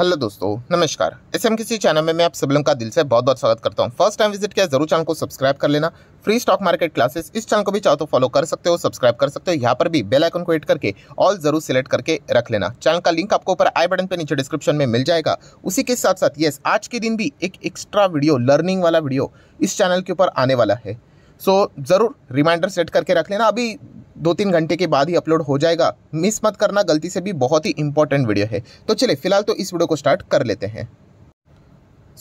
Hello दोस्तों नमस्कार S M किसी चैनल में मैं आप सब लोगों का दिल से बहुत बहुत स्वागत करता हूँ फर्स्ट टाइम विजिट किया जरूर चैनल को सब्सक्राइब कर लेना फ्री स्टॉक मार्केट क्लासेस इस चैनल को भी चाहो तो फॉलो कर सकते हो सब्सक्राइब कर सकते हो यहाँ पर भी बेल आइकन को हिट करके ऑल जरूर सिलेक्ट करके रख लेना चैनल का लिंक आपको ऊपर आई बटन पर नीचे डिस्क्रिप्शन में मिल जाएगा उसी के साथ साथ येस आज के दिन भी एक एक्स्ट्रा वीडियो लर्निंग वाला वीडियो इस चैनल के ऊपर आने वाला है सो ज़रूर रिमाइंडर सेट करके रख लेना अभी दो तीन घंटे के बाद ही अपलोड हो जाएगा मिस मत करना गलती से भी बहुत ही इंपॉर्टेंट वीडियो है तो चलिए फिलहाल तो इस वीडियो को स्टार्ट कर लेते हैं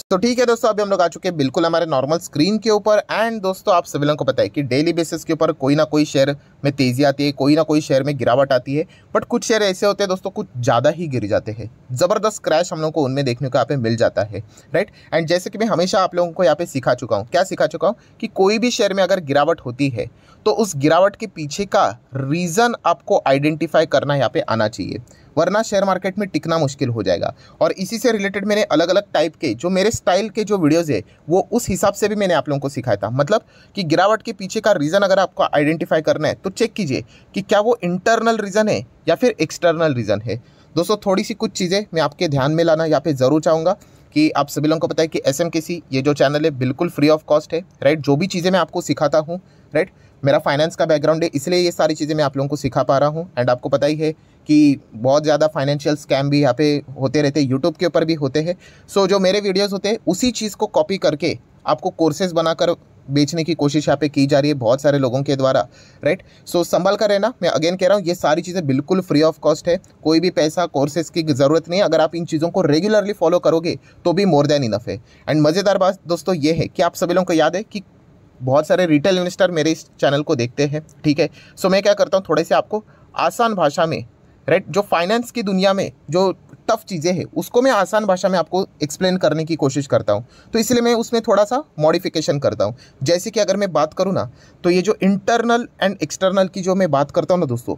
तो so, ठीक है दोस्तों अभी हम लोग आ चुके हैं बिल्कुल हमारे नॉर्मल स्क्रीन के ऊपर एंड दोस्तों आप सभी लोगों को पता है कि डेली बेसिस के ऊपर कोई ना कोई शेयर में तेज़ी आती है कोई ना कोई शेयर में गिरावट आती है बट कुछ शेयर ऐसे होते हैं दोस्तों कुछ ज़्यादा ही गिर जाते हैं ज़बरदस्त क्रैश हम लोग को उनमें देखने को यहाँ पे मिल जाता है राइट एंड जैसे कि मैं हमेशा आप लोगों को यहाँ पे सिखा चुका हूँ क्या सिखा चुका हूँ कि कोई भी शेयर में अगर गिरावट होती है तो उस गिरावट के पीछे का रीज़न आपको आइडेंटिफाई करना यहाँ पे आना चाहिए वरना शेयर मार्केट में टिकना मुश्किल हो जाएगा और इसी से रिलेटेड मैंने अलग अलग टाइप के जो मेरे स्टाइल के जो वीडियोज़ है वो उस हिसाब से भी मैंने आप लोगों को सिखाया था मतलब कि गिरावट के पीछे का रीज़न अगर आपको आइडेंटिफाई करना है तो चेक कीजिए कि क्या वो इंटरनल रीज़न है या फिर एक्सटर्नल रीज़न है दोस्तों थोड़ी सी कुछ चीज़ें मैं आपके ध्यान में लाना यहाँ पे ज़रूर चाहूँगा कि आप सभी लोगों को पता है कि एस ये जो चैनल है बिल्कुल फ्री ऑफ कॉस्ट है राइट जो भी चीज़ें मैं आपको सिखाता हूँ राइट मेरा फाइनेंस का बैकग्राउंड है इसलिए ये सारी चीज़ें मैं आप लोगों को सिखा पा रहा हूँ एंड आपको पता ही है कि बहुत ज़्यादा फाइनेंशियल स्कैम भी यहाँ पे होते रहते हैं यूट्यूब के ऊपर भी होते हैं सो so, जो मेरे वीडियोस होते हैं उसी चीज़ को कॉपी करके आपको कोर्सेज बनाकर बेचने की कोशिश यहाँ पे की जा रही है बहुत सारे लोगों के द्वारा राइट सो so, संभल कर रहना मैं अगेन कह रहा हूँ ये सारी चीज़ें बिल्कुल फ्री ऑफ कॉस्ट है कोई भी पैसा कोर्सेज की ज़रूरत नहीं है अगर आप इन चीज़ों को रेगुलरली फॉलो करोगे तो भी मोर देन इनफ है एंड मज़ेदार बात दोस्तों ये है कि आप सभी लोगों को याद है कि बहुत सारे रिटेल इन्वेस्टर मेरे इस चैनल को देखते हैं ठीक है सो मैं क्या करता हूँ थोड़े से आपको आसान भाषा में राइट जो फाइनेंस की दुनिया में जो टफ चीज़ें हैं उसको मैं आसान भाषा में आपको एक्सप्लेन करने की कोशिश करता हूँ तो इसलिए मैं उसमें थोड़ा सा मॉडिफिकेशन करता हूँ जैसे कि अगर मैं बात करूँ ना तो ये जो इंटरनल एंड एक्सटर्नल की जो मैं बात करता हूँ ना दोस्तों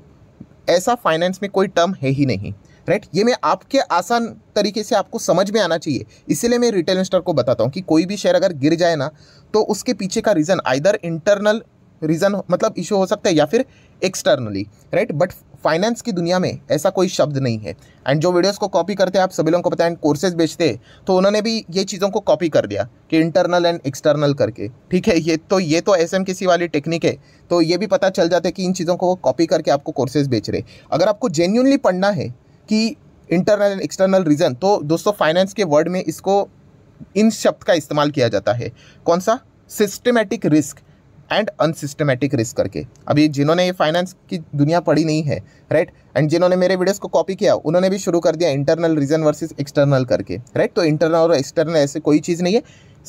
ऐसा फाइनेंस में कोई टर्म है ही नहीं राइट ये मैं आपके आसान तरीके से आपको समझ में आना चाहिए इसलिए मैं रिटेल इन्वेस्टर को बताता हूँ कि कोई भी शेयर अगर गिर जाए ना तो उसके पीछे का रीज़न आइधर इंटरनल रीज़न मतलब इशू हो सकता है या फिर एक्सटर्नली राइट बट फाइनेंस की दुनिया में ऐसा कोई शब्द नहीं है एंड जो वीडियोस को कॉपी करते हैं आप सभी लोगों को पता है कोर्सेज बेचते हैं तो उन्होंने भी ये चीज़ों को कॉपी कर दिया कि इंटरनल एंड एक्सटर्नल करके ठीक है ये तो ये तो एस एम किसी वाली टेक्निक है तो ये भी पता चल जाता है कि इन चीज़ों को कॉपी करके आपको कोर्सेज बेच रहे अगर आपको जेन्यूनली पढ़ना है कि इंटरनल एंड एक्सटर्नल रीज़न तो दोस्तों फाइनेंस के वर्ड में इसको इन शब्द का इस्तेमाल किया जाता है कौन सा systematic risk and unsystematic risk करके अभी जिन्होंने ये फाइनेंस की दुनिया पढ़ी नहीं है राइट एंड जिन्होंने मेरे वीडियोस को कॉपी किया उन्होंने भी शुरू कर दिया इंटरनल रीजन वर्सेस एक्सटर्नल करके राइट तो इंटरनल और एक्सटर्नल ऐसे कोई चीज़ नहीं है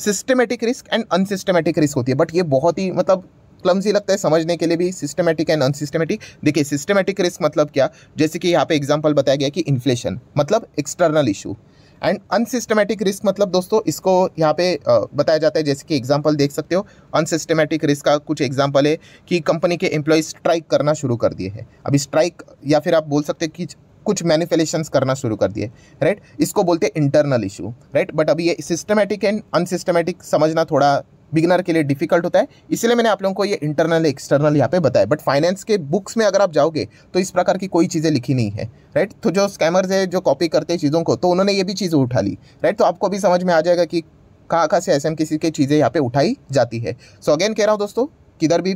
systematic risk and unsystematic risk होती है बट ये बहुत ही मतलब क्लमजी लगता है समझने के लिए भी सिस्टमेटिक एंड अनसिस्टमेटिक देखिए सिस्टमेटिक रिस्क मतलब क्या जैसे कि यहाँ पे एग्जाम्पल बताया गया कि इन्फ्लेशन मतलब external issue and unsystematic risk मतलब दोस्तों इसको यहाँ पे बताया जाता है जैसे कि एग्जाम्पल देख सकते हो अनसिस्टमेटिक रिस्क का कुछ एग्जाम्पल है कि कंपनी के एम्प्लॉय स्ट्राइक करना शुरू कर दिए हैं अभी स्ट्राइक या फिर आप बोल सकते हैं कि कुछ मैनिफेलेशन करना शुरू कर दिए राइट इसको बोलते हैं इंटरनल इशू राइट बट अभी ये सिस्टमेटिक एंड अनसिस्टमेटिक समझना थोड़ा बिगनर के लिए डिफिकल्ट होता है इसलिए मैंने आप लोगों को ये इंटरनल एक्सटर्नल यहाँ पे बताया बट फाइनेंस के बुक्स में अगर आप जाओगे तो इस प्रकार की कोई चीज़ें लिखी नहीं है राइट तो जो स्कैमर्स है जो कॉपी करते हैं चीज़ों को तो उन्होंने ये भी चीज़ें उठा ली राइट तो आपको भी समझ में आ जाएगा कि कहाँ कहाँ से ऐसे किसी की चीज़ें यहाँ पर उठाई जाती है सो अगेन कह रहा हूँ दोस्तों किधर भी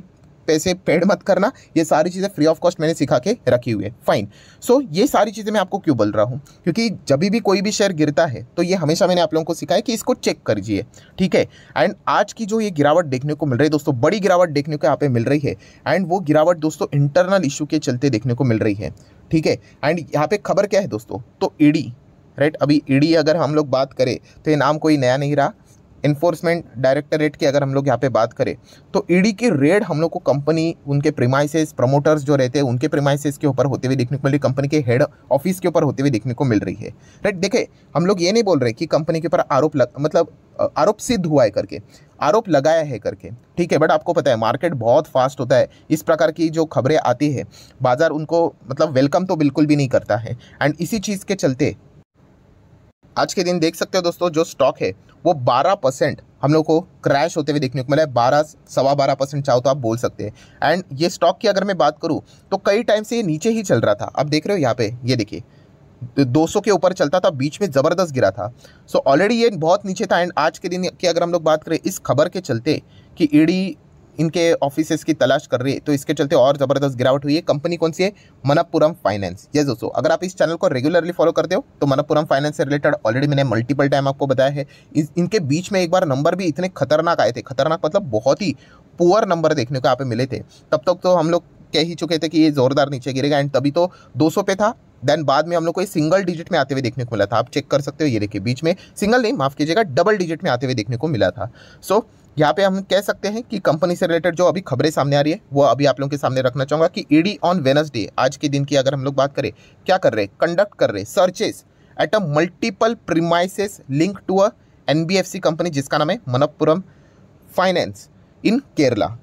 पैसे पेड मत करना ये सारी चीज़ें फ्री ऑफ कॉस्ट मैंने सिखा के रखी हुई है फाइन सो ये सारी चीज़ें मैं आपको क्यों बोल रहा हूँ क्योंकि जब भी कोई भी शेयर गिरता है तो ये हमेशा मैंने आप लोगों को सिखाया कि इसको चेक दिए ठीक है एंड आज की जो ये गिरावट देखने को मिल रही है दोस्तों बड़ी गिरावट देखने को यहाँ पे मिल रही है एंड वो गिरावट दोस्तों इंटरनल इशू के चलते देखने को मिल रही है ठीक है एंड यहाँ पे खबर क्या है दोस्तों तो ईडी e राइट अभी ईडी e अगर हम लोग बात करें तो ये नाम कोई नया नहीं रहा इन्फोर्समेंट डायरेक्टरेट की अगर हम लोग यहाँ पे बात करें तो ईडी e की रेड हम लोग को कंपनी उनके प्रीमाइसेस प्रमोटर्स जो रहते हैं उनके प्रीमाइसेस के ऊपर होते हुए देखने को मिल रही कंपनी के हेड ऑफिस के ऊपर होते हुए देखने को मिल रही है राइट देखे हम लोग ये नहीं बोल रहे कि कंपनी के ऊपर आरोप लग मतलब आरोप सिद्ध हुआ है करके आरोप लगाया है करके ठीक है बट आपको पता है मार्केट बहुत फास्ट होता है इस प्रकार की जो खबरें आती है बाज़ार उनको मतलब वेलकम तो बिल्कुल भी नहीं करता है एंड इसी चीज़ के चलते आज के दिन देख सकते हो दोस्तों जो स्टॉक है वो 12 परसेंट हम लोग को क्रैश होते हुए देखने को मिला है बारह सवा बारह परसेंट चाहो तो आप बोल सकते हैं एंड ये स्टॉक की अगर मैं बात करूँ तो कई टाइम से ये नीचे ही चल रहा था आप देख रहे हो यहाँ पे ये देखिए 200 के ऊपर चलता था बीच में ज़बरदस्त गिरा था सो so, ऑलरेडी ये बहुत नीचे था एंड आज के दिन की अगर हम लोग बात करें इस खबर के चलते कि ईडी e इनके ऑफिस की तलाश कर रही है तो इसके चलते और ज़बरदस्त गिरावट हुई है कंपनी कौन सी है मनपुरम फाइनेंस ये दोस्तों अगर आप इस चैनल को रेगुलरली फॉलो करते हो तो मनप्पुरम फाइनेंस से रिलेटेड ऑलरेडी मैंने मल्टीपल टाइम आपको बताया है इस, इनके बीच में एक बार नंबर भी इतने खतरनाक आए थे खतरनाक मतलब बहुत ही पुअर नंबर देखने को यहाँ पे मिले थे तब तक तो हम लोग कह ही चुके थे कि ये ज़ोरदार नीचे गिरेगा एंड तभी तो दो पे था देन बाद में हम लोग को ये सिंगल डिजिट में आते हुए देखने को मिला था आप चेक कर सकते हो ये देखिए बीच में सिंगल नहीं माफ़ कीजिएगा डबल डिजिट में आते हुए देखने को मिला था सो so, यहाँ पे हम कह सकते हैं कि कंपनी से रिलेटेड जो अभी खबरें सामने आ रही है वो अभी आप लोगों के सामने रखना चाहूँगा कि ईडी ऑन वेनसडे आज के दिन की अगर हम लोग बात करें क्या कर रहे कंडक्ट कर रहे searches at a multiple premises link to a an company जिसका नाम है Manappuram finance in Kerala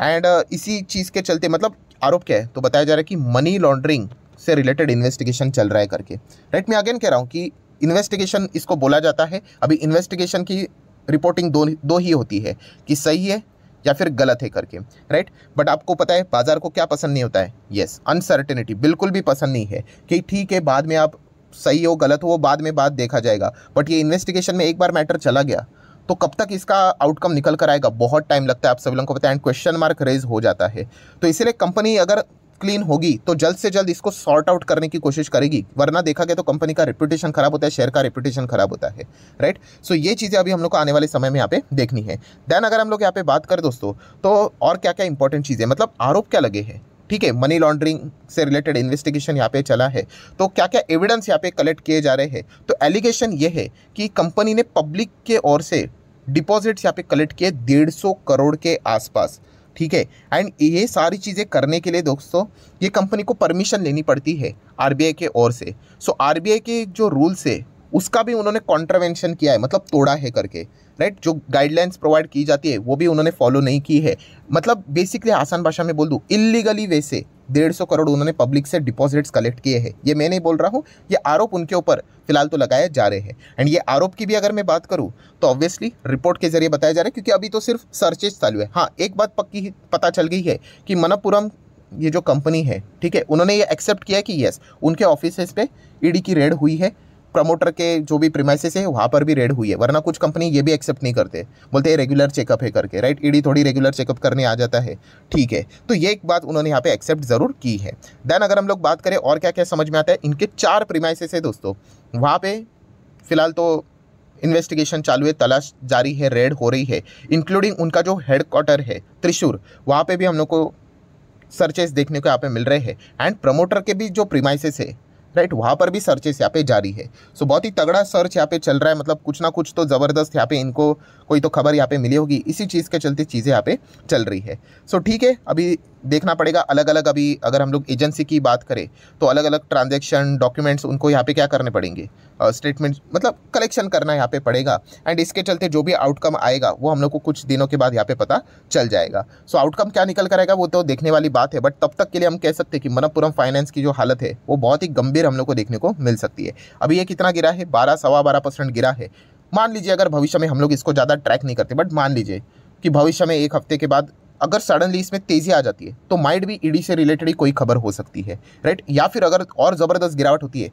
and इसी चीज़ के चलते मतलब आरोप क्या है तो बताया जा रहा है कि मनी लॉन्ड्रिंग से रिलेटेड इन्वेस्टिगेशन चल रहा है करके राइट right? मैं अगेन कह रहा हूँ कि इन्वेस्टिगेशन इसको बोला जाता है अभी इन्वेस्टिगेशन की रिपोर्टिंग दो दो ही होती है कि सही है या फिर गलत है करके राइट बट आपको पता है बाज़ार को क्या पसंद नहीं होता है येस अनसर्टेनिटी बिल्कुल भी पसंद नहीं है कि ठीक है बाद में आप सही हो गलत हो वो बाद में बाद देखा जाएगा बट ये इन्वेस्टिगेशन में एक बार मैटर चला गया तो कब तक इसका आउटकम निकल कर आएगा बहुत टाइम लगता है आप सभी लोगों को पता है एंड क्वेश्चन मार्क रेज हो जाता है तो इसीलिए कंपनी अगर क्लीन होगी तो जल्द से जल्द इसको सॉर्ट आउट करने की कोशिश करेगी वरना देखा गया तो कंपनी का रेपुटेशन खराब होता है शेयर का रेपुटेशन खराब होता है राइट सो so, ये चीज़ें अभी हम लोग को आने वाले समय में यहाँ पे देखनी है देन अगर हम लोग यहाँ पे बात करें दोस्तों तो और क्या क्या इंपॉर्टेंट चीज़ें मतलब आरोप क्या लगे हैं ठीक है मनी लॉन्ड्रिंग से रिलेटेड इन्वेस्टिगेशन यहाँ पे चला है तो क्या क्या एविडेंस यहाँ पे कलेक्ट किए जा रहे हैं तो एलिगेशन ये है कि कंपनी ने पब्लिक के ओर से डिपॉजिट्स यहाँ पे कलेक्ट किए डेढ़ सौ करोड़ के आसपास ठीक है एंड ये सारी चीज़ें करने के लिए दोस्तों ये कंपनी को परमिशन लेनी पड़ती है आर के ओर से सो so, आर के जो रूल्स है उसका भी उन्होंने कॉन्ट्रावेंशन किया है मतलब तोड़ा है करके राइट जो गाइडलाइंस प्रोवाइड की जाती है वो भी उन्होंने फॉलो नहीं की है मतलब बेसिकली आसान भाषा में बोल दूँ इलीगली वे से डेढ़ सौ करोड़ उन्होंने पब्लिक से डिपॉजिट्स कलेक्ट किए हैं ये मैं नहीं बोल रहा हूँ ये आरोप उनके ऊपर फिलहाल तो लगाए जा रहे हैं एंड ये आरोप की भी अगर मैं बात करूँ तो ऑब्वियसली रिपोर्ट के जरिए बताया जा रहा है क्योंकि अभी तो सिर्फ सर्चेज चालू है हाँ एक बात पक्की पता चल गई है कि मनपुरम ये जो कंपनी है ठीक है उन्होंने ये एक्सेप्ट किया कि यस उनके ऑफिस पे ईडी की रेड हुई है प्रमोटर के जो भी प्रीमाइसिस है वहाँ पर भी रेड हुई है वरना कुछ कंपनी ये भी एक्सेप्ट नहीं करते बोलते हैं रेगुलर चेकअप है करके राइट ईडी थोड़ी रेगुलर चेकअप करने आ जाता है ठीक है तो ये एक बात उन्होंने यहाँ पे एक्सेप्ट ज़रूर की है देन अगर हम लोग बात करें और क्या क्या समझ में आता है इनके चार प्रीमाइसिस है दोस्तों वहाँ पर फिलहाल तो इन्वेस्टिगेशन चालू है तलाश जारी है रेड हो रही है इंक्लूडिंग उनका जो हेड क्वार्टर है त्रिशूर वहाँ पर भी हम लोग को सर्चेस देखने को यहाँ पे मिल रहे हैं एंड प्रमोटर के भी जो प्रीमाइसिस है राइट वहाँ पर भी सर्चेस यहाँ पे जारी है सो बहुत ही तगड़ा सर्च यहाँ पे चल रहा है मतलब कुछ ना कुछ तो ज़बरदस्त यहाँ पे इनको कोई तो खबर यहाँ पे मिली होगी इसी चीज़ के चलते चीज़ें यहाँ पे चल रही है सो ठीक है अभी देखना पड़ेगा अलग अलग अभी अगर हम लोग एजेंसी की बात करें तो अलग अलग ट्रांजेक्शन डॉक्यूमेंट्स उनको यहाँ पे क्या करने पड़ेंगे स्टेटमेंट्स मतलब कलेक्शन करना यहाँ पे पड़ेगा एंड इसके चलते जो भी आउटकम आएगा वो हम लोग को कुछ दिनों के बाद यहाँ पे पता चल जाएगा सो so, आउटकम क्या निकल कर आएगा वो तो देखने वाली बात है बट तब तक के लिए हम कह सकते हैं कि मनपुरम फाइनेंस की जो हालत है वो बहुत ही गंभीर हम लोग को देखने को मिल सकती है अभी ये कितना गिरा है बारह सवा बारह परसेंट गिरा है मान लीजिए अगर भविष्य में हम लोग इसको ज़्यादा ट्रैक नहीं करते बट मान लीजिए कि भविष्य में एक हफ्ते के बाद अगर सडनली इसमें तेज़ी आ जाती है तो माइंड भी ईडी से रिलेटेड ही कोई खबर हो सकती है राइट या फिर अगर और ज़बरदस्त गिरावट होती है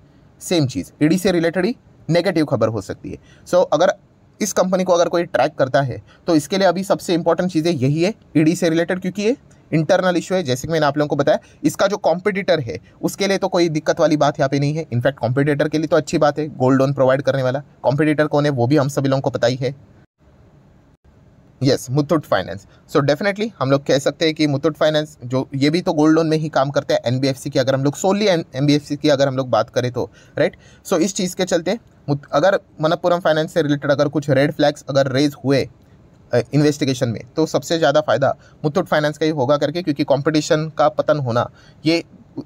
सेम चीज़ ईडी से रिलेटेड ही नेगेटिव खबर हो सकती है सो so, अगर इस कंपनी को अगर कोई ट्रैक करता है तो इसके लिए अभी सबसे इंपॉर्टेंट चीज़ें यही है ईडी से रिलेटेड क्योंकि ये इंटरनल इशू है जैसे कि मैंने आप लोगों को बताया इसका जो कॉम्पिटिटर है उसके लिए तो कोई दिक्कत वाली बात यहाँ पे नहीं है इनफैक्ट कॉम्पिटिटर के लिए तो अच्छी बात है गोल्ड लोन प्रोवाइड करने वाला कॉम्पिटिटर कौन है वो भी हम सभी लोगों को पता ही है yes Muthoot finance so definitely हम लोग कह सकते हैं कि मुथुट फाइनेंस जो ये भी तो गोल्ड लोन में ही काम करते हैं एन की अगर हम लोग सोली एन की अगर हम लोग बात करें तो राइट right? सो so, इस चीज़ के चलते अगर मनप्पुरम फाइनेंस से रिलेटेड अगर कुछ रेड फ्लैग्स अगर रेज हुए इन्वेस्टिगेशन में तो सबसे ज़्यादा फ़ायदा मुथुट फाइनेंस का ही होगा करके क्योंकि कंपटीशन का पतन होना ये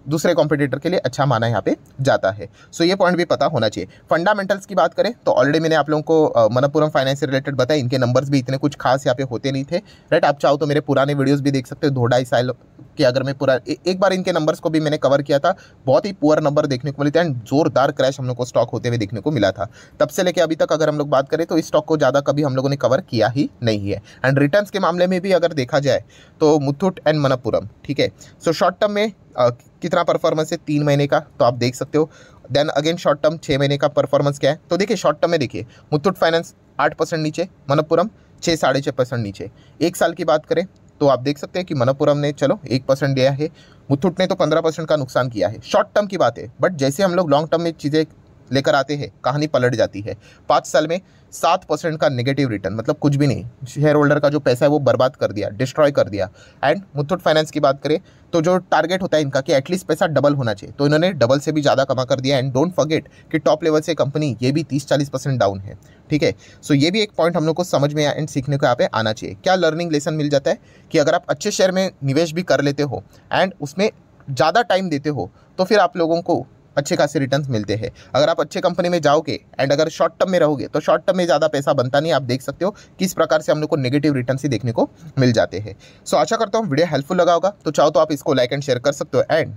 दूसरे कॉम्पिटिटर के लिए अच्छा माना यहाँ पे जाता है सो so ये पॉइंट भी पता होना चाहिए फंडामेंटल्स की बात करें तो ऑलरेडी मैंने आप लोगों को मनपुरम फाइनेंस से रिलेटेड बताया इनके नंबर्स भी इतने कुछ खास यहाँ पे होते नहीं थे राइट आप चाहो तो मेरे पुराने वीडियोज़ भी देख सकते हो दो ढाई साल कि अगर मैं पूरा एक बार इनके नंबर्स को भी मैंने कवर किया था बहुत ही पुअर नंबर देखने को मिले थे एंड जोरदार क्रैश हम लोग को स्टॉक होते हुए देखने को मिला था तब से लेके अभी तक अगर हम लोग बात करें तो इस स्टॉक को ज़्यादा कभी हम लोगों ने कवर किया ही नहीं है एंड रिटर्न के मामले में भी अगर देखा जाए तो मुथुट एंड मनपुरम ठीक है सो शॉर्ट टर्म में कितना परफॉर्मेंस है तीन महीने का तो आप देख सकते हो देन अगेन शॉर्ट टर्म छः महीने का परफॉर्मेंस क्या है तो देखिए शॉर्ट टर्म में देखिए मुथुट फाइनेंस आठ परसेंट नीचे मनपुरम छः साढ़े छः परसेंट नीचे एक साल की बात करें तो आप देख सकते हैं कि मनपुरम ने चलो एक परसेंट दिया है मुथुट ने तो पंद्रह परसेंट का नुकसान किया है शॉर्ट टर्म की बात है बट जैसे हम लोग लॉन्ग टर्म में चीज़ें लेकर आते हैं कहानी पलट जाती है पाँच साल में सात परसेंट का नेगेटिव रिटर्न मतलब कुछ भी नहीं शेयर होल्डर का जो पैसा है वो बर्बाद कर दिया डिस्ट्रॉय कर दिया एंड मुथुट फाइनेंस की बात करें तो जो टारगेट होता है इनका कि एटलीस्ट पैसा डबल होना चाहिए तो इन्होंने डबल से भी ज़्यादा कमा कर दिया एंड डोंट फॉरगेट कि टॉप लेवल से कंपनी ये भी तीस चालीस परसेंट डाउन है ठीक है सो ये भी एक पॉइंट हम लोग को समझ में एंड सीखने को यहाँ पे आना चाहिए क्या लर्निंग लेसन मिल जाता है कि अगर आप अच्छे शेयर में निवेश भी कर लेते हो एंड उसमें ज़्यादा टाइम देते हो तो फिर आप लोगों को अच्छे खासे रिटर्न मिलते हैं अगर आप अच्छे कंपनी में जाओगे एंड अगर शॉर्ट टर्म में रहोगे तो शॉर्ट टर्म में ज़्यादा पैसा बनता नहीं आप देख सकते हो किस प्रकार से हम लोग को नेगेटिव रिटर्न ही देखने को मिल जाते हैं सो so, आशा करता हूँ वीडियो हेल्पफुल लगा होगा तो चाहो तो आप इसको लाइक एंड शेयर कर सकते हो एंड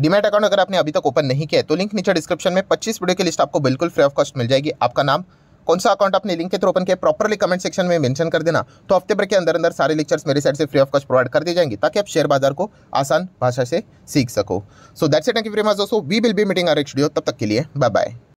डिमेट अकाउंट अगर आपने अभी तक ओपन नहीं किया है तो लिंक नीचे डिस्क्रिप्शन में पच्चीस वीडियो की लिस्ट आपको बिल्कुल फ्री ऑफ कॉस्ट मिल जाएगी आपका नाम कौन सा अकाउंट आपने लिंक के थ्रू ओपन किया प्रॉपरली कमेंट सेक्शन में मेंशन कर देना तो हफ्ते भर के अंदर अंदर सारे लेक्चर्स मेरे साइड से फ्री ऑफ कॉस्ट प्रोवाइड कर दिए जाएंगे ताकि आप शेयर बाजार को आसान भाषा से सीख सको so that's it thank you very much दोस्तों we will be meeting our next video तब तक के लिए बाय बाय